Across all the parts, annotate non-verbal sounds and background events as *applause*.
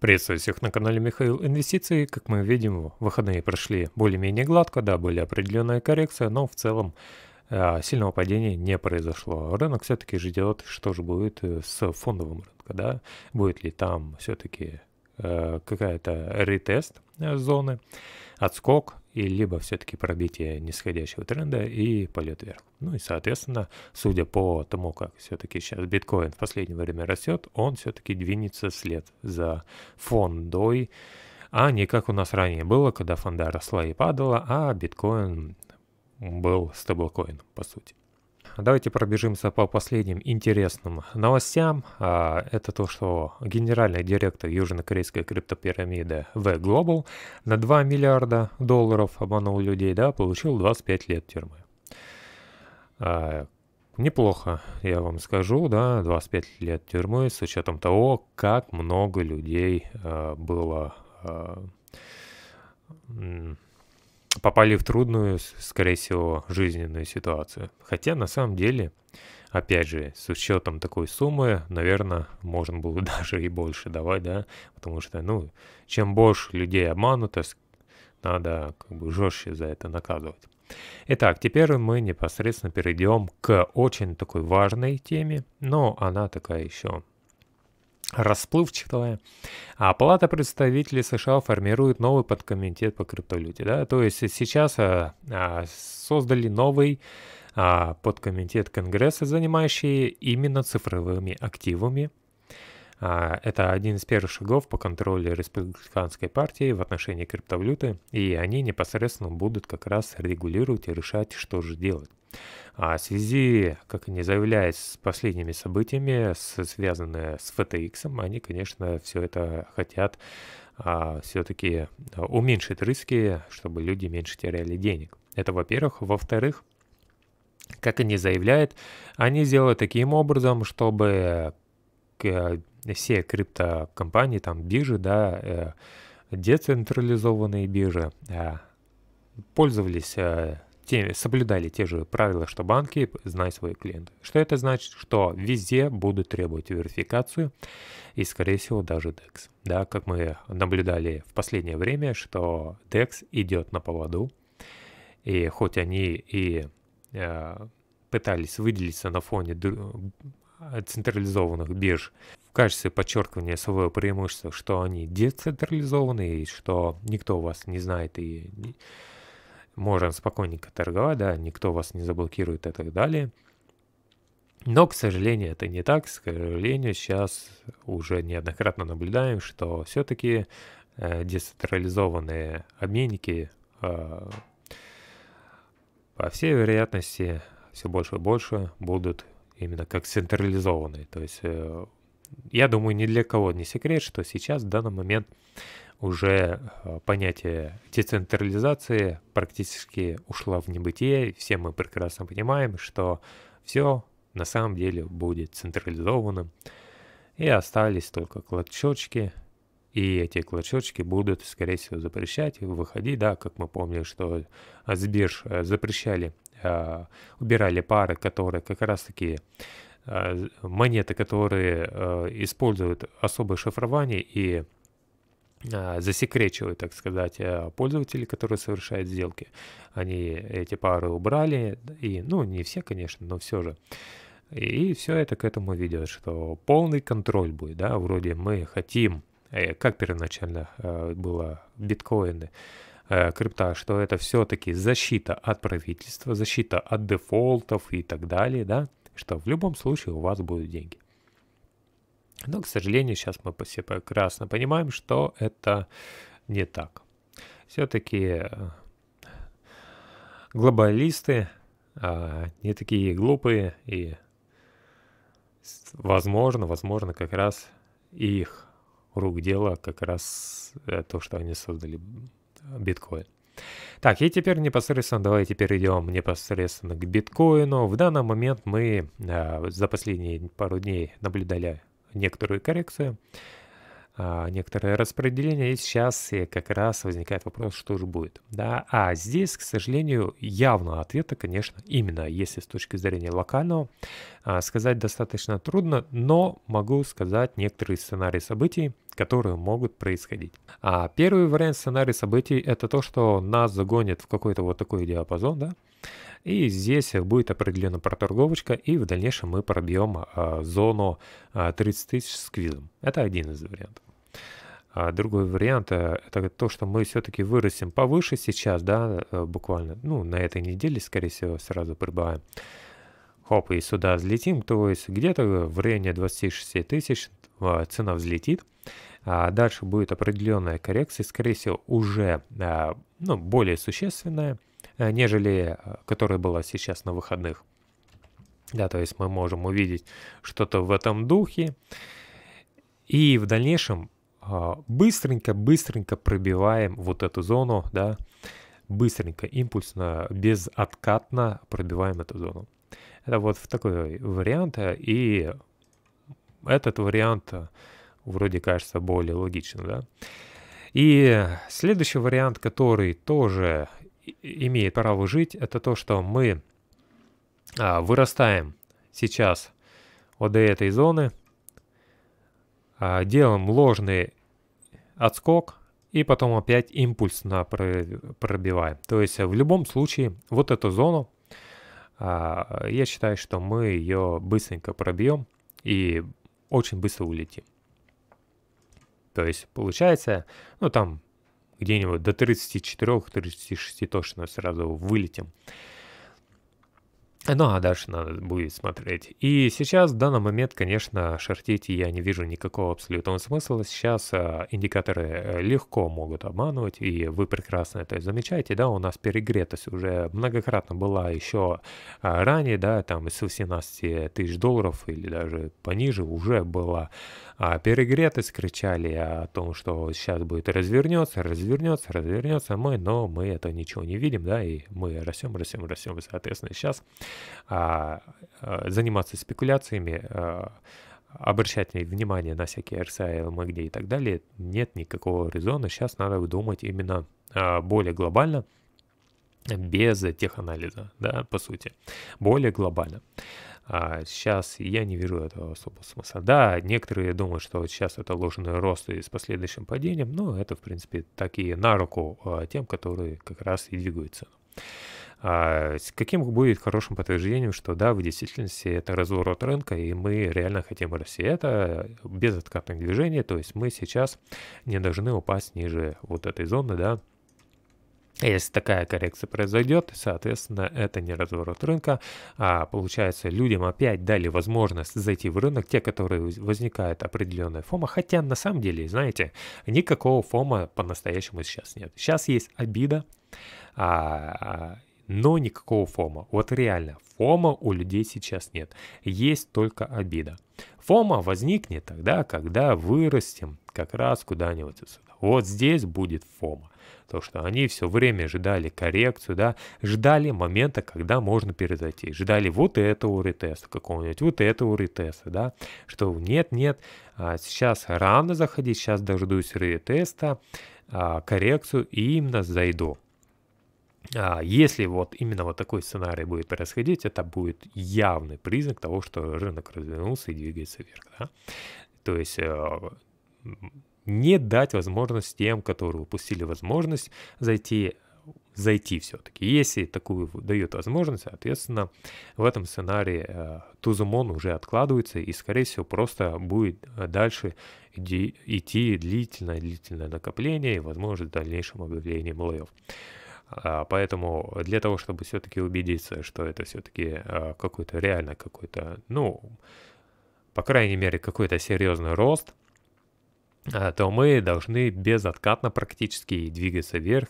Приветствую всех на канале Михаил Инвестиции. Как мы видим, выходные прошли более-менее гладко, да, были определенная коррекция, но в целом а, сильного падения не произошло. Рынок все-таки ждет, что же будет э, с фондовым рынком, да, будет ли там все-таки э, какая-то ретест э, зоны, отскок и либо все-таки пробитие нисходящего тренда и полет вверх. Ну и, соответственно, судя по тому, как все-таки сейчас биткоин в последнее время растет, он все-таки двинется вслед за фондой, а не как у нас ранее было, когда фонда росла и падала, а биткоин был стаблкоин, по сути. А давайте пробежимся по последним интересным новостям. А, это то, что генеральный директор южнокорейской криптопирамиды V Global на 2 миллиарда долларов обманул людей, да, получил 25 лет тюрьмы. А, неплохо, я вам скажу, да, 25 лет тюрьмы с учетом того, как много людей было попали в трудную, скорее всего, жизненную ситуацию. Хотя на самом деле, опять же, с учетом такой суммы, наверное, можно было *laughs* даже и больше давать, да, потому что, ну, чем больше людей обмануто, надо как бы жестче за это наказывать. Итак, теперь мы непосредственно перейдем к очень такой важной теме, но она такая еще расплывчатое. А Палата представителей США формирует новый подкомитет по криптовалюте. Да? То есть сейчас а, а, создали новый а, подкомитет Конгресса, занимающий именно цифровыми активами, а, это один из первых шагов по контролю республиканской партии в отношении криптовалюты, и они непосредственно будут как раз регулировать и решать, что же делать. А в связи, как они заявляют, с последними событиями, связанные с FTX, они, конечно, все это хотят а, все-таки а, уменьшить риски, чтобы люди меньше теряли денег. Это во-первых. Во-вторых, как они заявляют, они сделают таким образом, чтобы Э, все криптокомпании, там биржи, да, э, децентрализованные биржи, э, пользовались те, соблюдали те же правила, что банки, знай свои клиенты. Что это значит? Что везде будут требовать верификацию и, скорее всего, даже DEX. Да, как мы наблюдали в последнее время, что DEX идет на поводу, и хоть они и пытались выделиться на фоне централизованных бирж. В качестве подчеркивания своего преимущества, что они децентрализованные, и что никто вас не знает и можно спокойненько торговать, да, никто вас не заблокирует и так далее. Но, к сожалению, это не так. К сожалению, сейчас уже неоднократно наблюдаем, что все-таки э, децентрализованные обменники э, по всей вероятности все больше и больше будут именно как централизованный. То есть э, я думаю, ни для кого не секрет, что сейчас в данный момент уже э, понятие децентрализации практически ушло в небытие. Все мы прекрасно понимаем, что все на самом деле будет централизованным. И остались только клочочки, и эти клочочки будут, скорее всего, запрещать, выходить, да, как мы помним, что Сберж э, запрещали а, убирали пары, которые как раз-таки а, монеты, которые а, используют особое шифрование и засекречивают, так сказать, пользователи, которые совершают сделки. Они эти пары убрали, и, ну, не все, конечно, но все же. И все это к этому ведет, что полный контроль будет, да, вроде мы хотим, э, как первоначально было биткоины, Э, крипта, что это все-таки защита от правительства, защита от дефолтов и так далее, да, что в любом случае у вас будут деньги. Но, к сожалению, сейчас мы все прекрасно понимаем, что это не так. Все-таки э, глобалисты а, не такие глупые и, возможно, возможно, как раз их рук дело, как раз э, то, что они создали биткоин. Так, и теперь непосредственно, давайте перейдем непосредственно к биткоину. В данный момент мы э, за последние пару дней наблюдали некоторую коррекцию. А, некоторое распределение, и сейчас как раз возникает вопрос, что же будет. Да? А здесь, к сожалению, явно ответа, конечно, именно если с точки зрения локального, а, сказать достаточно трудно, но могу сказать некоторые сценарии событий, которые могут происходить. А первый вариант сценария событий это то, что нас загонят в какой-то вот такой диапазон, да, и здесь будет определенная проторговочка, и в дальнейшем мы пробьем а, зону а, 30 тысяч с квизом. Это один из вариантов. А другой вариант э, — это то, что мы все-таки вырастем повыше сейчас, да, э, буквально, ну, на этой неделе, скорее всего, сразу прибавим. Хоп, и сюда взлетим, то есть где-то в районе 26 тысяч а, цена взлетит, а дальше будет определенная коррекция, скорее всего, уже а, ну, более существенная, э, нежели которая была сейчас на выходных. Да, то есть мы можем увидеть что-то в этом духе. И в дальнейшем быстренько-быстренько а, пробиваем вот эту зону, да, быстренько, импульсно, безоткатно пробиваем эту зону. Это вот в такой вариант, и этот вариант вроде кажется более логичным, да. И следующий вариант, который тоже имеет право жить, это то, что мы а, вырастаем сейчас вот до этой зоны, а, делаем ложный отскок и потом опять импульсно пробиваем. То есть э, в любом случае вот эту зону, а, я считаю, что мы ее быстренько пробьем и очень быстро улетим. То есть получается, ну там где-нибудь до 34-36 точно сразу вылетим. Ну а дальше надо будет смотреть. И сейчас, в данный момент, конечно, шортить я не вижу никакого абсолютного смысла. Сейчас а, э, индикаторы легко могут обманывать, и вы прекрасно это замечаете, да, у нас перегретость уже многократно была еще э, ранее, да, там из 18 тысяч долларов или даже пониже уже была а перегретость, кричали о том, что сейчас будет развернется, развернется, развернется мы, но мы это ничего не видим, да, и мы растем, растем, растем, соответственно, сейчас а, а, заниматься спекуляциями, а, обращать внимание на всякие RSI, LMGD и так далее, нет никакого резона, сейчас надо думать именно а, более глобально, без теханализа, да, по сути, более глобально. А сейчас я не вижу этого особого смысла. Да, некоторые думают, что вот сейчас это ложный рост и с последующим падением, но это, в принципе, такие на руку а, тем, которые как раз и двигаются. А каким будет хорошим подтверждением, что да, в действительности это разворот рынка, и мы реально хотим расти. Это безоткатное движение, то есть мы сейчас не должны упасть ниже вот этой зоны, да, если такая коррекция произойдет, соответственно, это не разворот рынка, а получается людям опять дали возможность зайти в рынок, те, которые возникает определенная фома, хотя на самом деле, знаете, никакого фома по-настоящему сейчас нет. Сейчас есть обида, а, а, но никакого фома. Вот реально, фома у людей сейчас нет, есть только обида. Фома возникнет тогда, когда вырастем как раз куда-нибудь вот здесь будет ФОМА. То, что они все время ждали коррекцию, да, ждали момента, когда можно перезайти. Ждали вот этого ретеста какого-нибудь, вот этого ретеста, да, что нет-нет, а сейчас рано заходить, сейчас дождусь ретеста, а, коррекцию и именно зайду. А если вот именно вот такой сценарий будет происходить, это будет явный признак того, что рынок развернулся и двигается вверх. Да? То есть э, не дать возможность тем, которые упустили возможность, зайти зайти все-таки. Если такую дают возможность, соответственно, в этом сценарии э, Тузумон уже откладывается и, скорее всего, просто будет э, дальше иди, идти длительное-длительное накопление и, возможно, в дальнейшем объявлении плей а, поэтому для того, чтобы все-таки убедиться, что это все-таки э, какой-то реально какой-то, ну, по крайней мере, какой-то серьезный рост – а, то мы должны безоткатно практически двигаться вверх,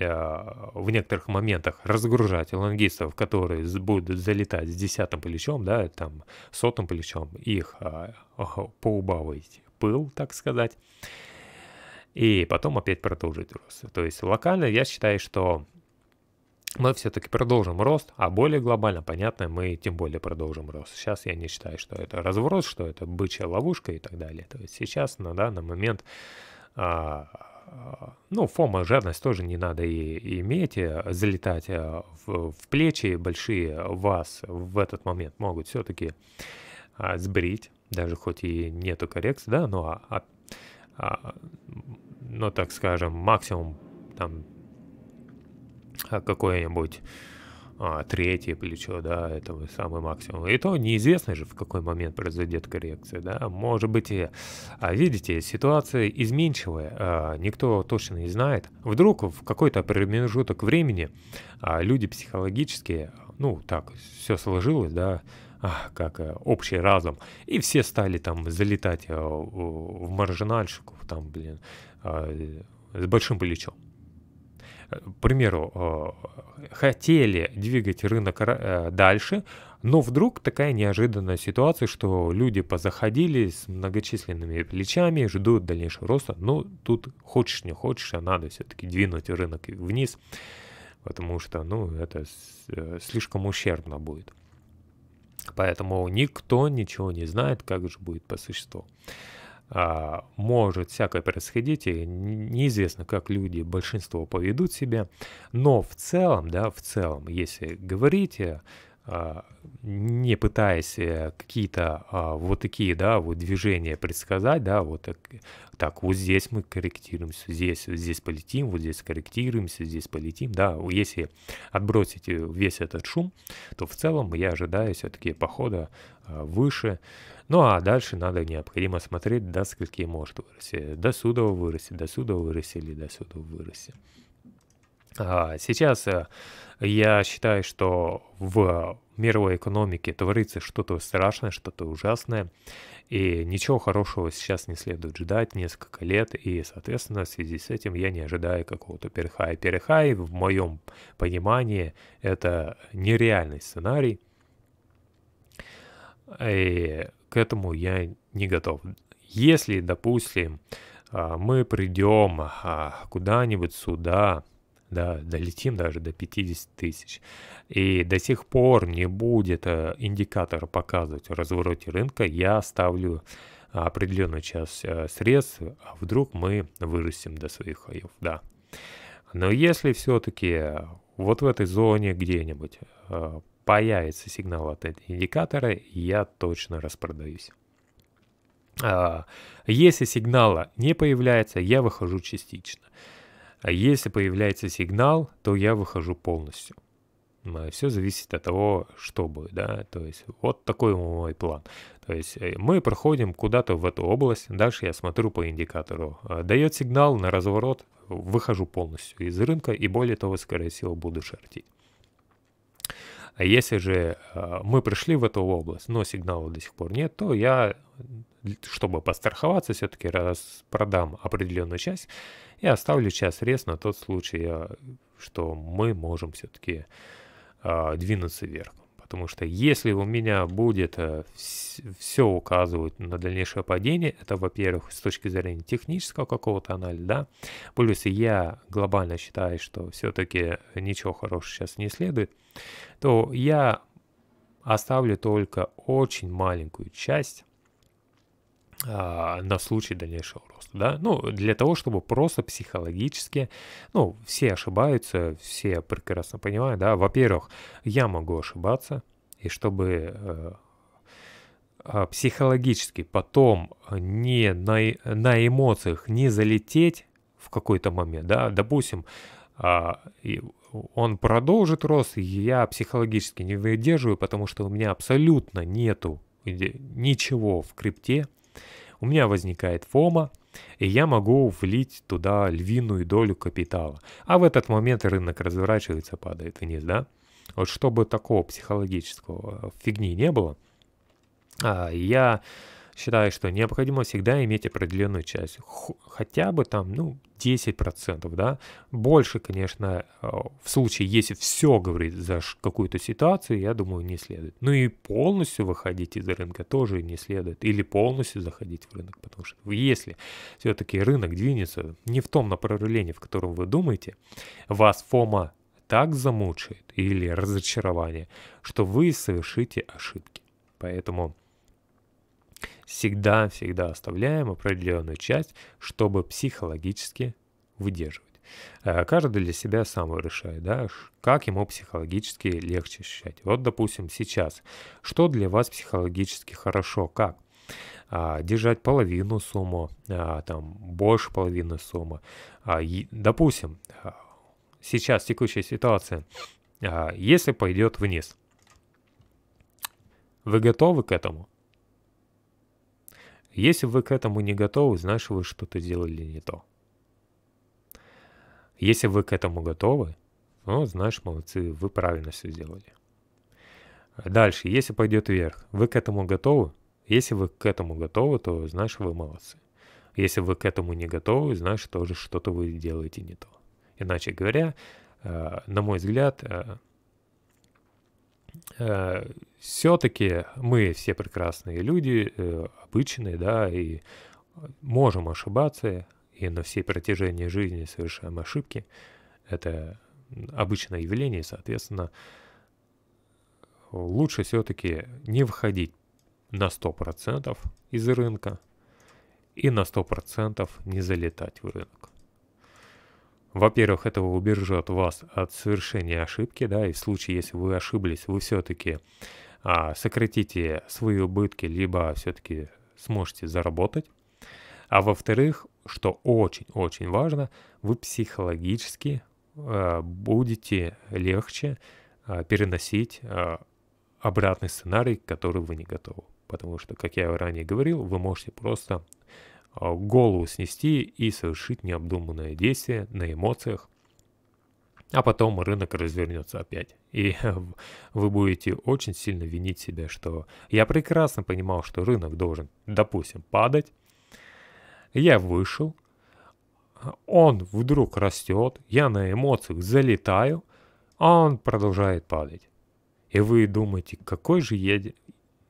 а, в некоторых моментах разгружать лонгистов, которые будут залетать с десятым плечом, да, там сотым плечом, их а, поубавить пыл, так сказать, и потом опять продолжить рост. То есть локально я считаю, что мы все-таки продолжим рост, а более глобально, понятно, мы тем более продолжим рост. Сейчас я не считаю, что это разворот, что это бычья ловушка и так далее. То есть сейчас на данный момент а, ну, фома, жадность тоже не надо и иметь, э, залетать э, в, в плечи большие вас в этот момент могут все-таки а, сбрить, даже хоть и нету коррекции, да, но, а, а, но так скажем, максимум там а какое-нибудь а, третье плечо, да, это самый максимум. И то неизвестно же, в какой момент произойдет коррекция, да. Может быть, и, а, видите, ситуация изменчивая, а, никто точно не знает. Вдруг в какой-то промежуток времени а, люди психологически, ну, так, все сложилось, да, а, как э, общий разум, и все стали там залетать э, в маржинальщиков, там, блин, а, с большим плечом к примеру, э, хотели двигать рынок э, дальше, но вдруг такая неожиданная ситуация, что люди позаходили с многочисленными плечами, ждут дальнейшего роста, но ну, тут хочешь не хочешь, а надо все-таки двинуть рынок вниз, потому что, ну, это э, слишком ущербно будет. Поэтому никто ничего не знает, как же будет по существу. А, может всякое происходить, и неизвестно, как люди, большинство поведут себя, но в целом, да, в целом, если говорить а, не пытаясь э, какие-то а, вот такие, да, вот движения предсказать, да, вот так, так, вот здесь мы корректируемся, здесь, здесь полетим, вот здесь корректируемся, здесь полетим, да, если отбросить э, весь этот шум, то в целом я ожидаю все-таки похода а, выше, ну а дальше надо необходимо смотреть, до скольки может вырасти, до сюда вырасти, до сюда вырасти или до сюда вырасти. А, сейчас э, я считаю, что в мировой экономике творится что-то страшное, что-то ужасное, и ничего хорошего сейчас не следует ждать несколько лет, и, соответственно, в связи с этим я не ожидаю какого-то перхай. Перхай, в моем понимании, это нереальный сценарий, и к этому я не готов. Если, допустим, а, мы придем а, куда-нибудь сюда, да, долетим даже до 50 тысяч. И до сих пор не будет э, индикатор показывать развороте рынка, я ставлю э, определенную часть э, средств, а вдруг мы вырастем до своих хаев, да. Но если все-таки вот в этой зоне где-нибудь появится сигнал от индикатора, я точно распродаюсь. А, если сигнала не появляется, я выхожу частично. А если появляется сигнал, то я выхожу полностью. Э, Все зависит от того, что будет, да, то есть вот такой мой план. То есть э, мы проходим куда-то в эту область, дальше я смотрю по индикатору. Э, дает сигнал на разворот, выхожу полностью из рынка и более того, скорее всего, буду шортить. А если же мы пришли в эту область, но сигнала до сих пор нет, то я чтобы подстраховаться, все-таки раз продам определенную часть я оставлю часть рез на тот случай, э, что мы можем все-таки э, а, двинуться вверх. Потому что если у меня будет э, все указывать на дальнейшее падение, это, во-первых, с точки зрения технического какого-то анализа, да, плюс я глобально считаю, что все-таки ничего хорошего сейчас не следует, то я оставлю только очень маленькую часть а, на случай дальнейшего роста, да, ну, для того, чтобы просто психологически, ну, все ошибаются, все прекрасно понимают, да, во-первых, я могу ошибаться, и чтобы э, а, психологически потом не на, на эмоциях не залететь в какой-то момент, да, допустим, э, он продолжит рост, я психологически не выдерживаю, потому что у меня абсолютно нету ничего в крипте, у меня возникает фома, и я могу влить туда львиную долю капитала. А в этот момент рынок разворачивается, падает вниз, да? Вот чтобы такого психологического фигни не было, а, я считаю, что необходимо всегда иметь определенную часть, хотя бы там, ну, 10%, да, больше, конечно, э, в случае, если все говорит за какую-то ситуацию, я думаю, не следует. Ну и полностью выходить из рынка тоже не следует, или полностью заходить в рынок, потому что если все-таки рынок двинется не в том направлении, в котором вы думаете, вас ФОМА так замучает или разочарование, что вы совершите ошибки. Поэтому всегда-всегда оставляем определенную часть, чтобы психологически выдерживать. Э, каждый для себя сам решает, да, как ему психологически легче ощущать. Вот, допустим, сейчас, что для вас психологически хорошо, как? А, держать половину суммы, а, там, больше половины суммы. А, допустим, сейчас текущая ситуация, если пойдет вниз, вы готовы к этому? Если вы к этому не готовы, значит вы что-то сделали не то. Если вы к этому готовы, ну, знаешь, молодцы, вы правильно все сделали. Дальше, если пойдет вверх, вы к этому готовы? Если вы к этому готовы, то знаешь, вы молодцы. Если вы к этому не готовы, значит тоже что-то вы делаете не то. Иначе говоря, э, на мой взгляд, э, э, все-таки мы все прекрасные люди, э, обычные, да, и можем ошибаться, и на всей протяжении жизни совершаем ошибки. Это обычное явление, соответственно, лучше все-таки не выходить на 100% из рынка и на 100% не залетать в рынок. Во-первых, это убережет вас от совершения ошибки, да, и в случае, если вы ошиблись, вы все-таки э, а, сократите свои убытки, либо все-таки сможете заработать. А во-вторых, что очень-очень важно, вы психологически э, будете легче а, переносить э, обратный сценарий, который вы не готовы. Потому что, как я ранее говорил, вы можете просто э, голову снести и совершить необдуманное действие на эмоциях, а потом рынок развернется опять. И *laughs* вы будете очень сильно винить себя, что я прекрасно понимал, что рынок должен, допустим, падать. Я вышел, он вдруг растет, я на эмоциях залетаю, а он продолжает падать. И вы думаете, какой же я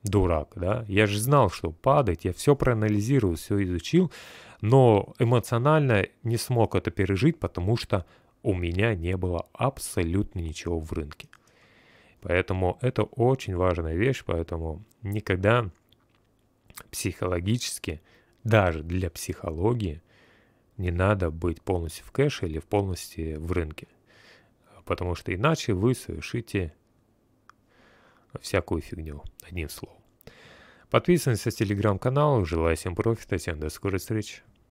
дурак, да? Я же знал, что падать, я все проанализировал, все изучил, но эмоционально не смог это пережить, потому что у меня не было абсолютно ничего в рынке. Поэтому это очень важная вещь, поэтому никогда психологически, даже для психологии, не надо быть полностью в кэше или полностью в рынке. Потому что иначе вы совершите всякую фигню, одним словом. Подписывайтесь на телеграм-канал, желаю всем профита, всем до скорой встречи.